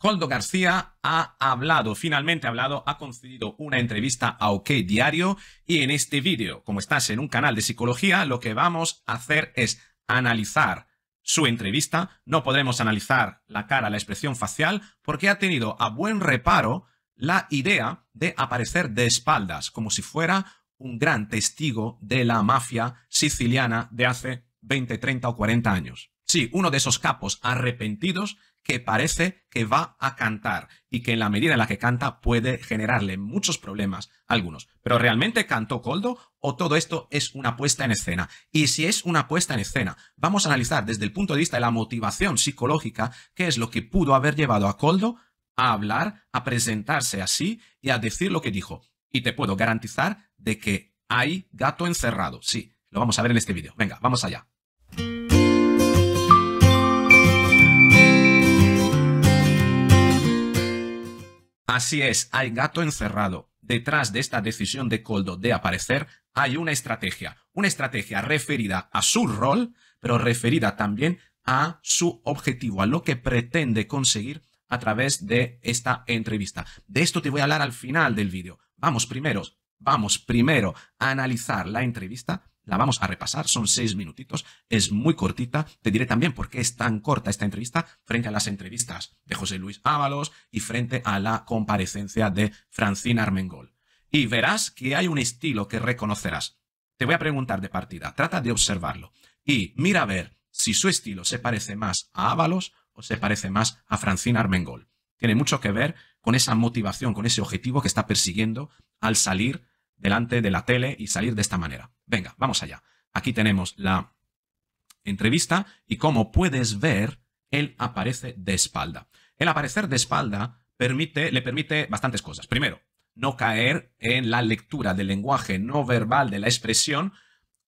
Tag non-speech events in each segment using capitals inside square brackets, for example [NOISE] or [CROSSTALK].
Coldo García ha hablado, finalmente ha hablado, ha concedido una entrevista a OK Diario y en este vídeo, como estás en un canal de psicología, lo que vamos a hacer es analizar su entrevista. No podremos analizar la cara, la expresión facial, porque ha tenido a buen reparo la idea de aparecer de espaldas, como si fuera un gran testigo de la mafia siciliana de hace 20, 30 o 40 años. Sí, uno de esos capos arrepentidos que parece que va a cantar y que en la medida en la que canta puede generarle muchos problemas algunos. Pero ¿realmente cantó Coldo o todo esto es una puesta en escena? Y si es una puesta en escena, vamos a analizar desde el punto de vista de la motivación psicológica qué es lo que pudo haber llevado a Coldo a hablar, a presentarse así y a decir lo que dijo. Y te puedo garantizar de que hay gato encerrado. Sí, lo vamos a ver en este vídeo. Venga, vamos allá. Así es, hay gato encerrado. Detrás de esta decisión de Coldo de aparecer hay una estrategia, una estrategia referida a su rol, pero referida también a su objetivo, a lo que pretende conseguir a través de esta entrevista. De esto te voy a hablar al final del vídeo. Vamos primero, vamos primero a analizar la entrevista la vamos a repasar, son seis minutitos, es muy cortita, te diré también por qué es tan corta esta entrevista frente a las entrevistas de José Luis Ábalos y frente a la comparecencia de Francina Armengol. Y verás que hay un estilo que reconocerás. Te voy a preguntar de partida, trata de observarlo y mira a ver si su estilo se parece más a Ábalos o se parece más a Francina Armengol. Tiene mucho que ver con esa motivación, con ese objetivo que está persiguiendo al salir delante de la tele y salir de esta manera. Venga, vamos allá. Aquí tenemos la entrevista y como puedes ver, él aparece de espalda. El aparecer de espalda permite, le permite bastantes cosas. Primero, no caer en la lectura del lenguaje no verbal de la expresión,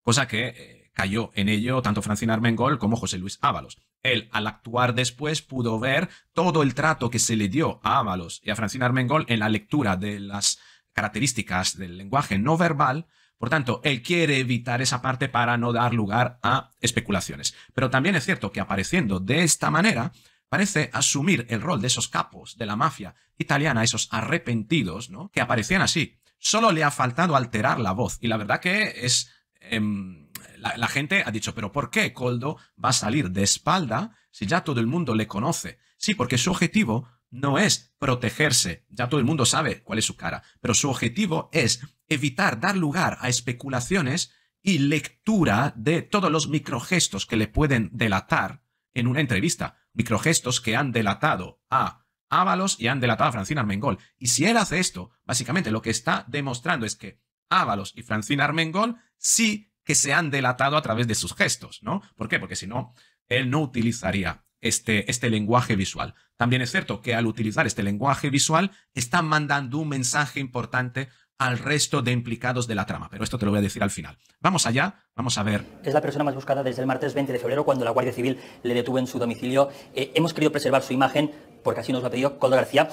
cosa que eh, cayó en ello tanto Francina Armengol como José Luis Ábalos. Él, al actuar después, pudo ver todo el trato que se le dio a Ábalos y a Francina Armengol en la lectura de las características del lenguaje no verbal, por tanto, él quiere evitar esa parte para no dar lugar a especulaciones. Pero también es cierto que apareciendo de esta manera, parece asumir el rol de esos capos de la mafia italiana, esos arrepentidos, ¿no? Que aparecían así. Solo le ha faltado alterar la voz. Y la verdad que es... Em, la, la gente ha dicho, pero ¿por qué Coldo va a salir de espalda si ya todo el mundo le conoce? Sí, porque su objetivo no es protegerse, ya todo el mundo sabe cuál es su cara, pero su objetivo es evitar dar lugar a especulaciones y lectura de todos los microgestos que le pueden delatar en una entrevista, microgestos que han delatado a Ábalos y han delatado a Francina Armengol. Y si él hace esto, básicamente lo que está demostrando es que Ábalos y Francina Armengol sí que se han delatado a través de sus gestos, ¿no? ¿Por qué? Porque si no, él no utilizaría este, este, lenguaje visual. También es cierto que al utilizar este lenguaje visual está mandando un mensaje importante al resto de implicados de la trama, pero esto te lo voy a decir al final. Vamos allá, vamos a ver. Es la persona más buscada desde el martes 20 de febrero cuando la Guardia Civil le detuvo en su domicilio. Eh, hemos querido preservar su imagen porque así nos lo ha pedido Coldo García.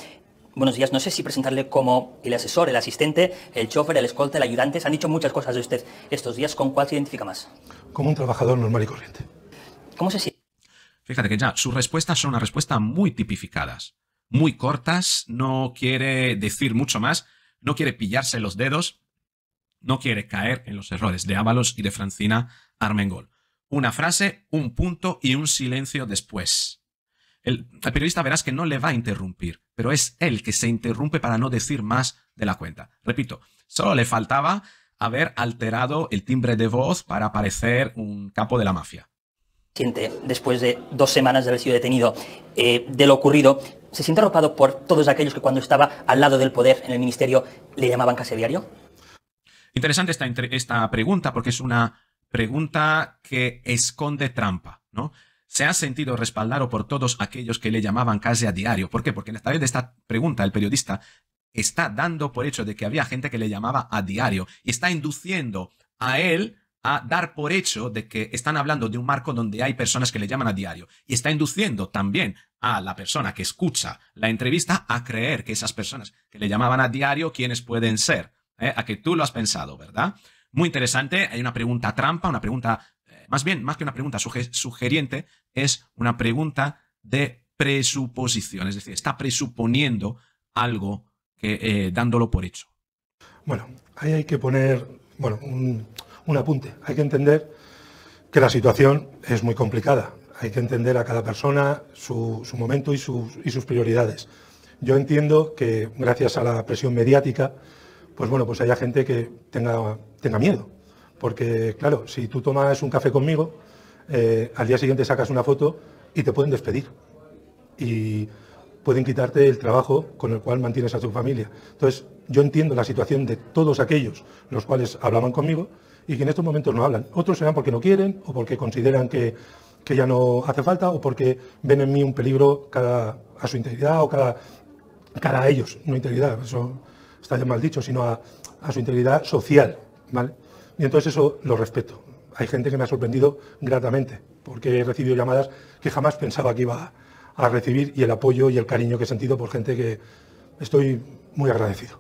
Buenos días, no sé si presentarle como el asesor, el asistente, el chofer, el escolta, el ayudante. Se han dicho muchas cosas de usted estos días. ¿Con cuál se identifica más? Como un trabajador normal y corriente. ¿Cómo se siente? Fíjate que ya sus respuestas son una respuesta muy tipificadas, muy cortas, no quiere decir mucho más, no quiere pillarse los dedos, no quiere caer en los errores de Ábalos y de Francina Armengol. Una frase, un punto y un silencio después. El, el, periodista verás que no le va a interrumpir, pero es él que se interrumpe para no decir más de la cuenta. Repito, solo le faltaba haber alterado el timbre de voz para parecer un capo de la mafia después de dos semanas de haber sido detenido eh, de lo ocurrido, se siente arropado por todos aquellos que cuando estaba al lado del poder en el ministerio le llamaban casi diario? Interesante esta, pregunta porque es una pregunta que esconde trampa, ¿no? se ha sentido respaldado por todos aquellos que le llamaban casi a diario. ¿Por qué? Porque en través de esta pregunta el periodista está dando por hecho de que había gente que le llamaba a diario y está induciendo a él a dar por hecho de que están hablando de un marco donde hay personas que le llaman a diario y está induciendo también a la persona que escucha la entrevista a creer que esas personas que le llamaban a diario, ¿quiénes pueden ser? ¿Eh? A que tú lo has pensado, ¿verdad? Muy interesante, hay una pregunta trampa, una pregunta, eh, más bien, más que una pregunta sugeriente, es una pregunta de presuposición, es decir, está presuponiendo algo que, eh, dándolo por hecho. Bueno, ahí hay que poner, bueno, un, un apunte. Hay que entender que la situación es muy complicada. Hay que entender a cada persona su, momento y sus, prioridades. Yo entiendo que gracias a la presión mediática, pues bueno, pues haya gente que tenga, miedo. Porque claro, si tú tomas un café conmigo, eh, al día siguiente sacas una foto y te pueden despedir. Y pueden quitarte el trabajo con el cual mantienes a tu familia. Entonces, yo entiendo la situación de todos aquellos los cuales hablaban conmigo y que en estos momentos no hablan. Otros serán porque no quieren o porque consideran que, ya no hace falta o porque ven en mí un peligro a su integridad o cada, cara a ellos, no integridad, eso está bien mal dicho, sino a, su integridad social. ¿vale? Y entonces eso lo respeto. Hay gente que me ha sorprendido gratamente, porque he recibido llamadas que jamás pensaba que iba a a recibir y el apoyo y el cariño que he sentido por gente que estoy muy agradecido.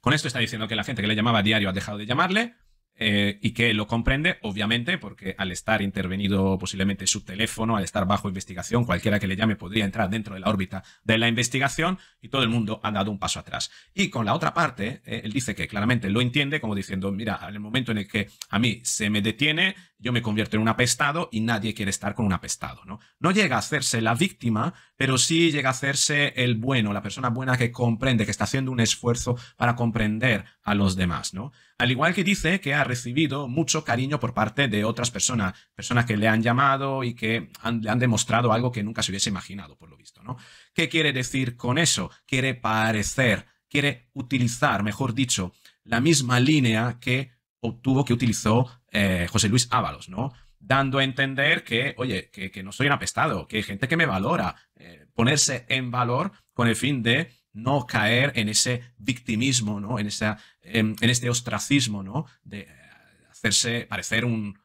Con esto está diciendo que la gente que le llamaba a diario ha dejado de llamarle, eh, y que lo comprende, obviamente, porque al estar intervenido posiblemente su teléfono, al estar bajo investigación, cualquiera que le llame podría entrar dentro de la órbita de la investigación y todo el mundo ha dado un paso atrás. Y con la otra parte, eh, él dice que claramente lo entiende como diciendo, mira, en el momento en el que a mí se me detiene, yo me convierto en un apestado y nadie quiere estar con un apestado, ¿no? No llega a hacerse la víctima, pero sí llega a hacerse el bueno, la persona buena que comprende, que está haciendo un esfuerzo para comprender a los demás, ¿no? Al igual que dice que ha recibido mucho cariño por parte de otras personas, personas que le han llamado y que le han demostrado algo que nunca se hubiese imaginado, por lo visto, ¿no? ¿Qué quiere decir con eso? Quiere parecer, quiere utilizar, mejor dicho, la misma línea que obtuvo, que utilizó eh, José Luis Ábalos, ¿no? Dando a entender que, oye, que, no soy un apestado, que hay gente que me valora, eh, ponerse en valor con el fin de no caer en ese victimismo, ¿no? en, esa, en, este ostracismo de eh, hacerse parecer un,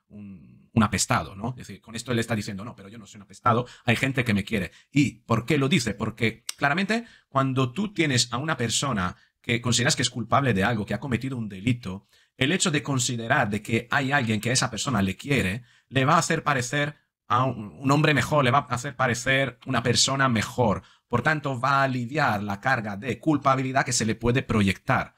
apestado. ¿no? Es decir, con esto él está diciendo, no, pero yo no soy un apestado, hay gente que me quiere. ¿Y por qué lo dice? Porque claramente cuando tú tienes a una persona que consideras que es culpable de algo, que ha cometido un delito, el hecho de considerar de que hay alguien que a esa persona le quiere, le va a hacer parecer a un hombre mejor, le va a hacer parecer una persona mejor, por tanto, va a aliviar la carga de culpabilidad que se le puede proyectar.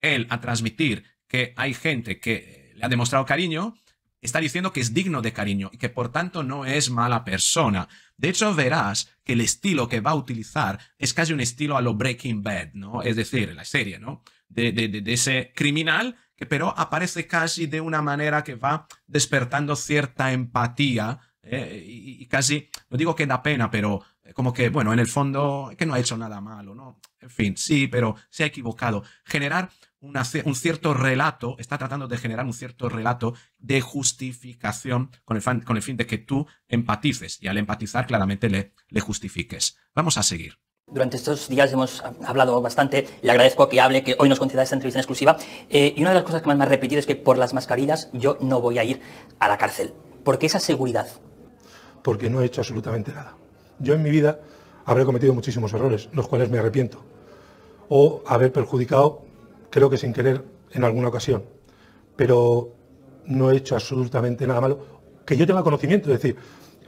Él, a transmitir que hay gente que eh, le ha demostrado cariño, está diciendo que es digno de cariño y que por tanto no es mala persona. De hecho, verás que el estilo que va a utilizar es casi un estilo a lo Breaking Bad, ¿no? Es decir, la serie, ¿no? De, ese criminal que pero aparece casi de una manera que va despertando cierta empatía eh, y, y, casi, no digo que da pena, pero como que, bueno, en el fondo, que no ha hecho nada malo, ¿no? En fin, sí, pero se ha equivocado. Generar una, un cierto relato, está tratando de generar un cierto relato de justificación con el, con el fin de que tú empatices y al empatizar claramente le, le justifiques. Vamos a seguir. Durante estos días hemos hablado bastante, le agradezco que hable, que hoy nos conceda esta entrevista en exclusiva, eh, y una de las cosas que más me ha repetido es que por las mascarillas yo no voy a ir a la cárcel. ¿Por qué esa seguridad? Porque no he hecho absolutamente nada. Yo en mi vida habré cometido muchísimos errores, los cuales me arrepiento, o haber perjudicado, creo que sin querer, en alguna ocasión, pero no he hecho absolutamente nada malo, que yo tenga conocimiento, es decir,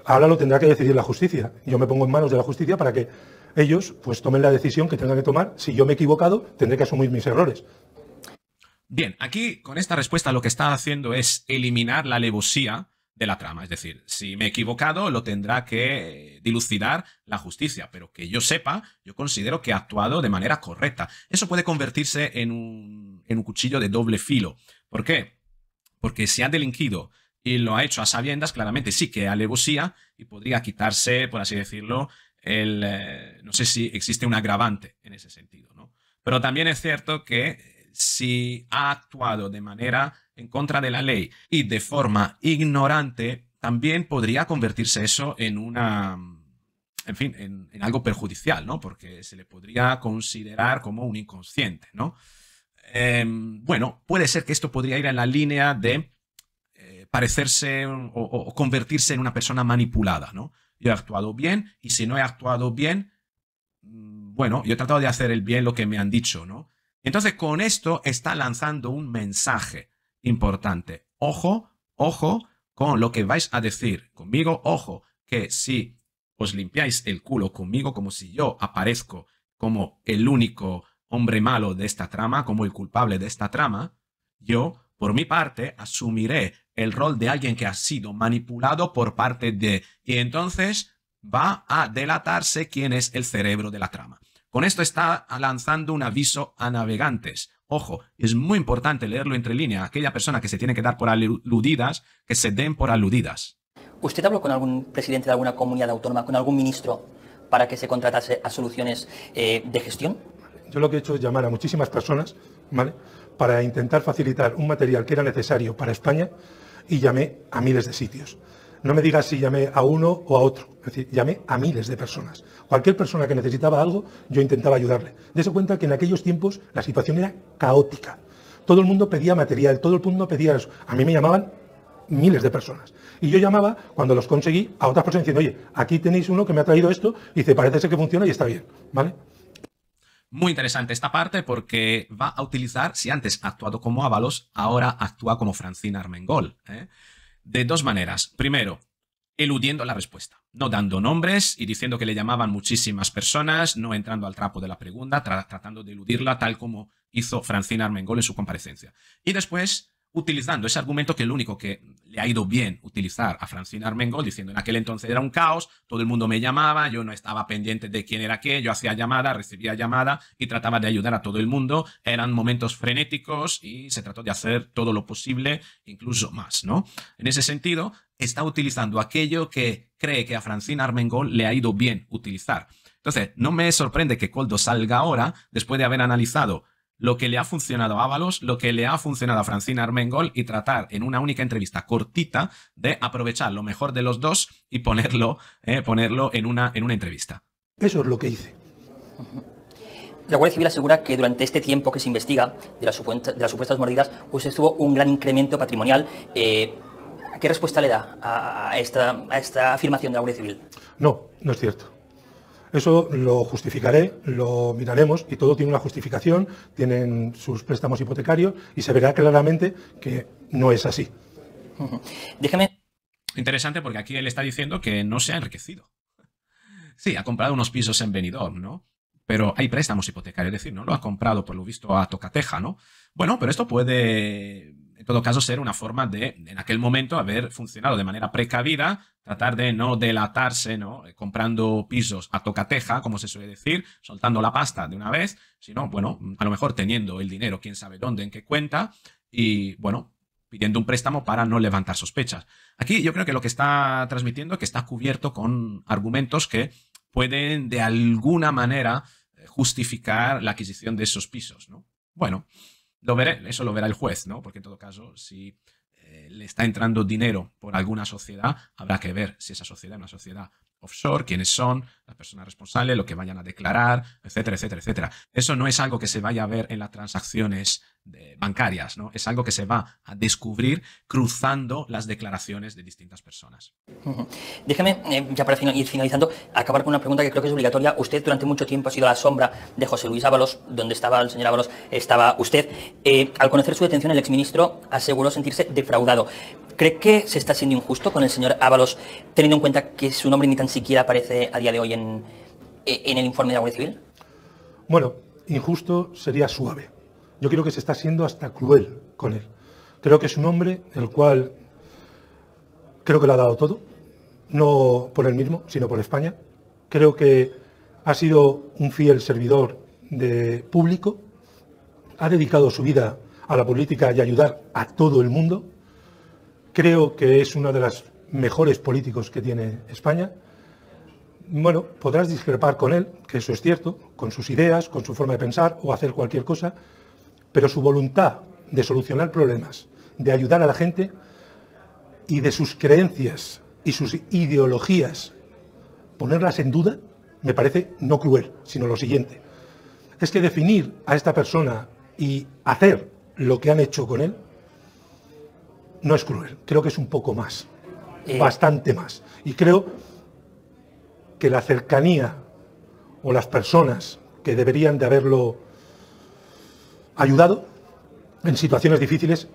ahora lo tendrá que decidir la justicia, yo me pongo en manos de la justicia para que ellos pues tomen la decisión que tengan que tomar, si yo me he equivocado, tendré que asumir mis errores. Bien, aquí con esta respuesta lo que está haciendo es eliminar la alevosía de la trama. Es decir, si me he equivocado, lo tendrá que eh, dilucidar la justicia, pero que yo sepa, yo considero que ha actuado de manera correcta. Eso puede convertirse en un, en un cuchillo de doble filo. ¿Por qué? Porque si ha delinquido y lo ha hecho a sabiendas, claramente sí que alevosía y podría quitarse, por así decirlo, el... Eh, no sé si existe un agravante en ese sentido, ¿no? Pero también es cierto que eh, si ha actuado de manera en contra de la ley y de forma ignorante, también podría convertirse eso en una, en fin, en, algo perjudicial, ¿no? Porque se le podría considerar como un inconsciente, ¿no? Em, bueno, puede ser que esto podría ir en la línea de eh, parecerse o, convertirse en una persona manipulada, ¿no? Yo he actuado bien y si no he actuado bien, mm, bueno, yo he tratado de hacer el bien lo que me han dicho, ¿no? Entonces con esto está lanzando un mensaje importante. Ojo, ojo con lo que vais a decir conmigo. Ojo que si os limpiáis el culo conmigo como si yo aparezco como el único hombre malo de esta trama, como el culpable de esta trama, yo, por mi parte, asumiré el rol de alguien que ha sido manipulado por parte de... Y entonces va a delatarse quién es el cerebro de la trama. Con esto está lanzando un aviso a navegantes. Ojo, es muy importante leerlo entre líneas. Aquella persona que se tiene que dar por aludidas, que se den por aludidas. ¿Usted habló con algún presidente de alguna comunidad autónoma, con algún ministro, para que se contratase a soluciones eh, de gestión? Yo lo que he hecho es llamar a muchísimas personas, ¿vale? Para intentar facilitar un material que era necesario para España y llamé a miles de sitios no me digas si llamé a uno o a otro. Es decir, llamé a miles de personas. Cualquier persona que necesitaba algo, yo intentaba ayudarle. Dese cuenta que en aquellos tiempos la situación era caótica. Todo el mundo pedía material, todo el mundo pedía eso. A mí me llamaban miles de personas. Y yo llamaba, cuando los conseguí, a otras personas diciendo, oye, aquí tenéis uno que me ha traído esto, y dice, parece ser que funciona y está bien, ¿vale? Muy interesante esta parte porque va a utilizar, si antes ha actuado como Ábalos, ahora actúa como Francina Armengol. ¿eh? de dos maneras. Primero, eludiendo la respuesta, no dando nombres y diciendo que le llamaban muchísimas personas, no entrando al trapo de la pregunta, tratando de eludirla tal como hizo Francina Armengol en su comparecencia. Y después, utilizando ese argumento que el único que le ha ido bien utilizar a Francine Armengol, diciendo en aquel entonces era un caos, todo el mundo me llamaba, yo no estaba pendiente de quién era qué, yo hacía llamada, recibía llamada y trataba de ayudar a todo el mundo, eran momentos frenéticos y se trató de hacer todo lo posible, incluso más, ¿no? En ese sentido, está utilizando aquello que cree que a Francine Armengol le ha ido bien utilizar. Entonces, no me sorprende que Coldo salga ahora, después de haber analizado lo que le ha funcionado a Ábalos, lo que le ha funcionado a Francina Armengol y tratar en una única entrevista cortita de aprovechar lo mejor de los dos y ponerlo, eh, ponerlo en, una, en una entrevista. Eso es lo que hice. La Guardia Civil asegura que durante este tiempo que se investiga de, las supuestas mordidas, usted pues tuvo un gran incremento patrimonial. Eh, ¿Qué respuesta le da a esta, a esta afirmación de la Guardia Civil? No, no es cierto. Eso lo justificaré, lo miraremos y todo tiene una justificación, tienen sus préstamos hipotecarios y se verá claramente que no es así. Interesante porque aquí él está diciendo que no se ha enriquecido. Sí, ha comprado unos pisos en Benidorm, ¿no? Pero hay préstamos hipotecarios, es decir, no lo ha comprado por lo visto a Tocateja, ¿no? Bueno, pero esto puede en todo caso, ser una forma de, en aquel momento, haber funcionado de manera precavida, tratar de no delatarse, ¿no? Eh, comprando pisos a tocateja, como se suele decir, soltando la pasta de una vez, sino, bueno, a lo mejor teniendo el dinero, quién sabe dónde, en qué cuenta, y, bueno, pidiendo un préstamo para no levantar sospechas. Aquí yo creo que lo que está transmitiendo es que está cubierto con argumentos que pueden, de alguna manera, eh, justificar la adquisición de esos pisos, ¿no? Bueno, lo veré, eso lo verá el juez, ¿no? Porque en todo caso, si eh, le está entrando dinero por alguna sociedad, habrá que ver si esa sociedad es una sociedad offshore, quiénes son, las personas responsables, lo que vayan a declarar, etcétera, etcétera, etcétera. Eso no es algo que se vaya a ver en las transacciones eh, bancarias, ¿no? Es algo que se va a descubrir cruzando las declaraciones de distintas personas. Déjame, Déjeme, eh, ya para ir finalizando, acabar con una pregunta que creo que es obligatoria. Usted durante mucho tiempo ha sido la sombra de José Luis Ábalos, donde estaba el señor Ábalos, estaba usted. Eh, al conocer su detención, el exministro aseguró sentirse defraudado. ¿Cree que se está siendo injusto con el señor Ábalos, teniendo en cuenta que su nombre ni tan siquiera aparece a día de hoy eh, en, el informe de la Guardia Civil? Bueno, injusto sería suave. Yo creo que se está siendo hasta cruel con él. Creo que es un hombre el cual creo que lo ha dado todo, no por él mismo, sino por España. Creo que ha sido un fiel servidor de público, ha dedicado su vida a la política y a ayudar a todo el mundo creo que es uno de los mejores políticos que tiene España. Bueno, podrás discrepar con él, que eso es cierto, con sus ideas, con su forma de pensar o hacer cualquier cosa, pero su voluntad de solucionar problemas, de ayudar a la gente y de sus creencias y sus ideologías, ponerlas en duda, me parece no cruel, sino lo siguiente. Es que definir a esta persona y hacer lo que han hecho con él no es cruel, creo que es un poco más, eh. bastante más. Y creo que la cercanía o las personas que deberían de haberlo ayudado en situaciones difíciles,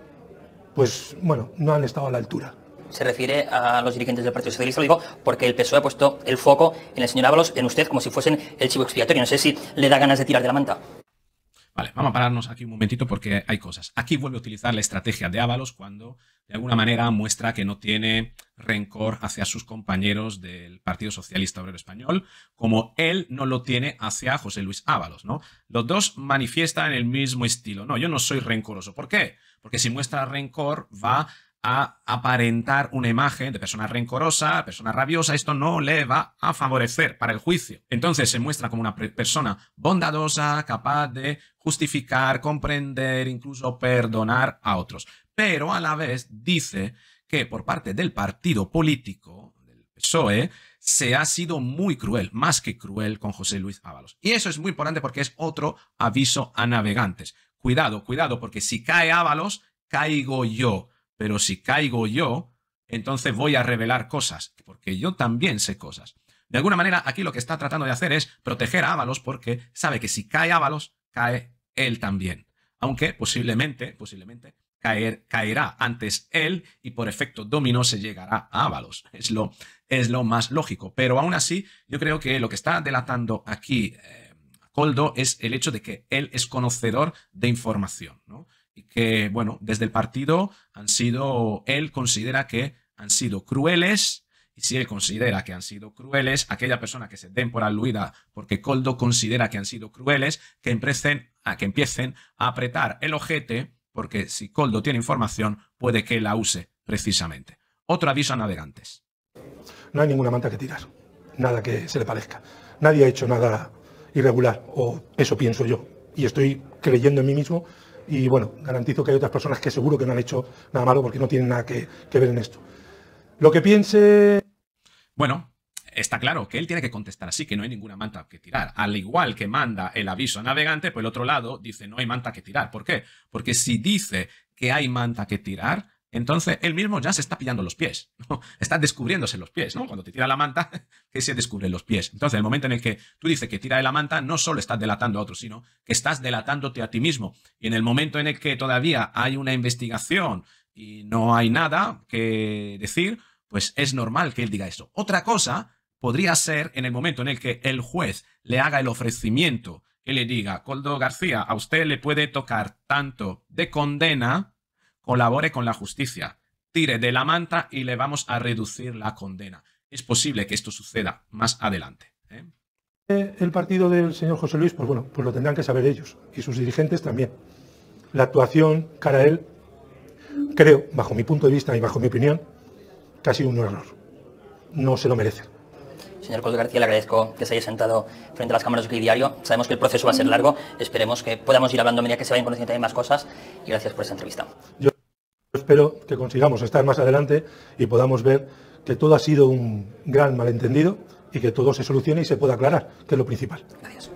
pues bueno, no han estado a la altura se refiere a los dirigentes del Partido Socialista, lo digo porque el PSOE ha puesto el foco en el señor Ábalos, en usted, como si fuesen el chivo expiatorio. No sé si le da ganas de tirar de la manta. Vale, vamos a pararnos aquí un momentito porque hay cosas. Aquí vuelve a utilizar la estrategia de Ábalos cuando de alguna manera muestra que no tiene rencor hacia sus compañeros del Partido Socialista Obrero Español, como él no lo tiene hacia José Luis Ábalos, ¿no? Los dos manifiestan el mismo estilo. No, yo no soy rencoroso. ¿Por qué? Porque si muestra rencor va a aparentar una imagen de persona rencorosa, persona rabiosa, esto no le va a favorecer para el juicio. Entonces se muestra como una persona bondadosa, capaz de justificar, comprender, incluso perdonar a otros. Pero a la vez dice que por parte del partido político, del PSOE, se ha sido muy cruel, más que cruel con José Luis Ábalos. Y eso es muy importante porque es otro aviso a navegantes. Cuidado, cuidado, porque si cae Ábalos, caigo yo. Pero si caigo yo, entonces voy a revelar cosas, porque yo también sé cosas. De alguna manera, aquí lo que está tratando de hacer es proteger a Ábalos porque sabe que si cae Ábalos, cae él también. Aunque posiblemente, posiblemente caerá antes él y por efecto dominó se llegará a Ábalos. Es lo, es lo más lógico. Pero aún así, yo creo que lo que está delatando aquí eh, Coldo es el hecho de que él es conocedor de información. ¿no? que, bueno, desde el partido han sido, él considera que han sido crueles, y si él considera que han sido crueles, aquella persona que se den por aluida porque Coldo considera que han sido crueles, que empiecen, a, que empiecen a apretar el ojete, porque si Coldo tiene información, puede que la use precisamente. Otro aviso a navegantes. No hay ninguna manta que tirar, nada que se le parezca. Nadie ha hecho nada irregular, o eso pienso yo. Y estoy creyendo en mí mismo y bueno, garantizo que hay otras personas que seguro que no han hecho nada malo porque no tienen nada que, ver en esto. Lo que piense... Bueno, está claro que él tiene que contestar así, que no hay ninguna manta que tirar. Al igual que manda el aviso a navegante, por pues el otro lado dice no hay manta que tirar. ¿Por qué? Porque si dice que hay manta que tirar, entonces, él mismo ya se está pillando los pies, [LAUGHS] está descubriéndose los pies, ¿no? Cuando te tira la manta, [LAUGHS] que se descubren los pies. Entonces, el momento en el que tú dices que tira de la manta, no solo estás delatando a otro, sino que estás delatándote a ti mismo. Y en el momento en el que todavía hay una investigación y no hay nada que decir, pues es normal que él diga eso. Otra cosa podría ser en el momento en el que el juez le haga el ofrecimiento, que le diga, Coldo García, a usted le puede tocar tanto de condena colabore con la justicia, tire de la manta y le vamos a reducir la condena. Es posible que esto suceda más adelante. ¿eh? Eh, el partido del señor José Luis, pues bueno, pues lo tendrán que saber ellos y sus dirigentes también. La actuación cara a él, creo, bajo mi punto de vista y bajo mi opinión, casi un error. No se lo merece. Señor Coldo García, le agradezco que se haya sentado frente a las cámaras de Diario. Sabemos que el proceso va a ser largo. Esperemos que podamos ir hablando a medida que se vayan conociendo más cosas. Y gracias por esta entrevista espero que consigamos estar más adelante y podamos ver que todo ha sido un gran malentendido y que todo se solucione y se pueda aclarar, que es lo principal. Gracias.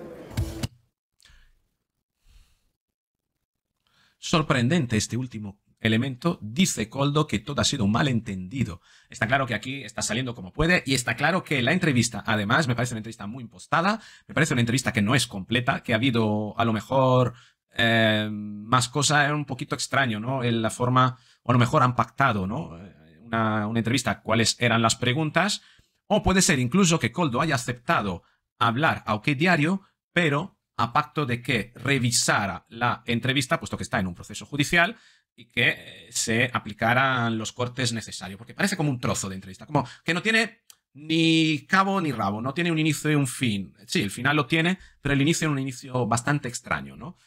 Sorprendente este último elemento, dice Coldo que todo ha sido un malentendido. Está claro que aquí está saliendo como puede y está claro que la entrevista, además, me parece una entrevista muy impostada, me parece una entrevista que no es completa, que ha habido a lo mejor eh, más cosas, es un poquito extraño, ¿no? En la forma o a lo mejor han pactado, ¿no? Eh, una, entrevista, cuáles eran las preguntas, o puede ser incluso que Coldo haya aceptado hablar a OK Diario, pero a pacto de que revisara la entrevista, puesto que está en un proceso judicial, y que eh, se aplicaran los cortes necesarios, porque parece como un trozo de entrevista, como que no tiene ni cabo ni rabo, no tiene un inicio y un fin. Sí, el final lo tiene, pero el inicio es un inicio bastante extraño, ¿no?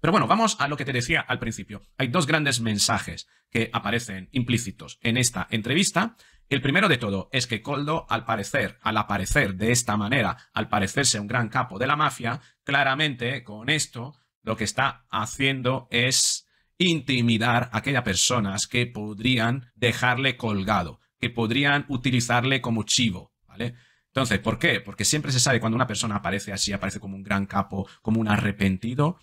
Pero bueno, vamos a lo que te decía al principio. Hay dos grandes mensajes que aparecen implícitos en esta entrevista. El primero de todo es que Coldo, al parecer, al aparecer de esta manera, al parecerse un gran capo de la mafia, claramente con esto lo que está haciendo es intimidar a aquellas personas que podrían dejarle colgado, que podrían utilizarle como chivo, ¿vale? Entonces, ¿por qué? Porque siempre se sabe cuando una persona aparece así, aparece como un gran capo, como un arrepentido,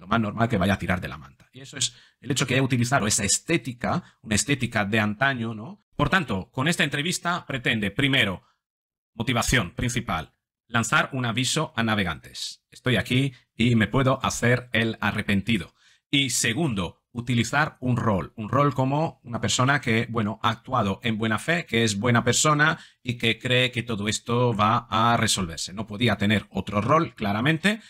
lo más normal que vaya a tirar de la manta. Y eso es el hecho que haya utilizado esa estética, una estética de antaño, ¿no? Por tanto, con esta entrevista pretende, primero, motivación principal, lanzar un aviso a navegantes. Estoy aquí y me puedo hacer el arrepentido. Y segundo, utilizar un rol, un rol como una persona que, bueno, ha actuado en buena fe, que es buena persona y que cree que todo esto va a resolverse. No podía tener otro rol, claramente,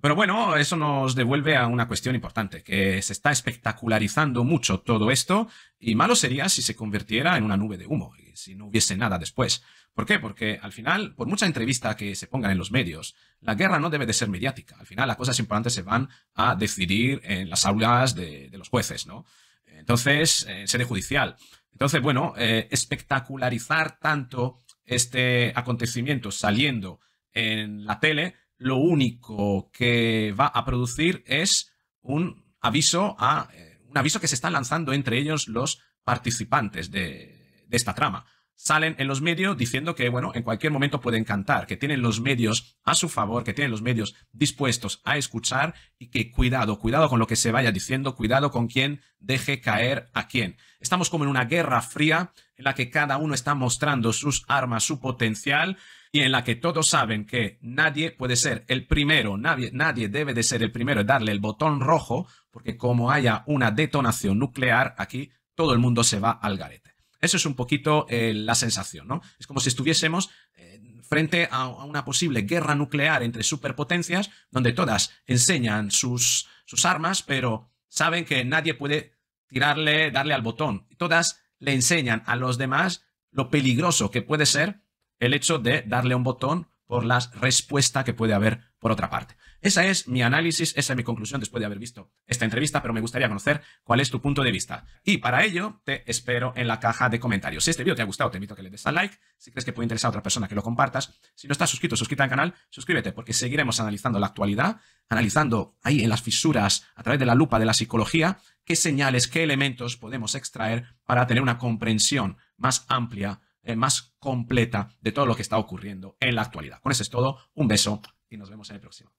pero bueno, eso nos devuelve a una cuestión importante, que se está espectacularizando mucho todo esto y malo sería si se convirtiera en una nube de humo y si no hubiese nada después. ¿Por qué? Porque al final, por mucha entrevista que se pongan en los medios, la guerra no debe de ser mediática. Al final las cosas importantes se van a decidir en las aulas de, los jueces, ¿no? Entonces, en eh, sede judicial. Entonces, bueno, eh, espectacularizar tanto este acontecimiento saliendo en la tele lo único que va a producir es un aviso a eh, un aviso que se están lanzando entre ellos los participantes de, esta trama. Salen en los medios diciendo que, bueno, en cualquier momento pueden cantar, que tienen los medios a su favor, que tienen los medios dispuestos a escuchar y que cuidado, cuidado con lo que se vaya diciendo, cuidado con quién deje caer a quién. Estamos como en una guerra fría en la que cada uno está mostrando sus armas, su potencial y en la que todos saben que nadie puede ser el primero, nadie, nadie debe de ser el primero en darle el botón rojo, porque como haya una detonación nuclear aquí, todo el mundo se va al garete. Eso es un poquito eh, la sensación, ¿no? Es como si estuviésemos eh, frente a, una posible guerra nuclear entre superpotencias, donde todas enseñan sus, sus armas, pero saben que nadie puede tirarle, darle al botón. Todas le enseñan a los demás lo peligroso que puede ser el hecho de darle un botón por la respuesta que puede haber por otra parte. Esa es mi análisis, esa es mi conclusión después de haber visto esta entrevista, pero me gustaría conocer cuál es tu punto de vista. Y para ello te espero en la caja de comentarios. Si este vídeo te ha gustado, te invito a que le des al like. Si crees que puede interesar a otra persona, que lo compartas. Si no estás suscrito, suscríbete al canal, suscríbete, porque seguiremos analizando la actualidad, analizando ahí en las fisuras, a través de la lupa de la psicología, qué señales, qué elementos podemos extraer para tener una comprensión más amplia eh, más completa de todo lo que está ocurriendo en la actualidad. Con eso es todo, un beso y nos vemos en el próximo.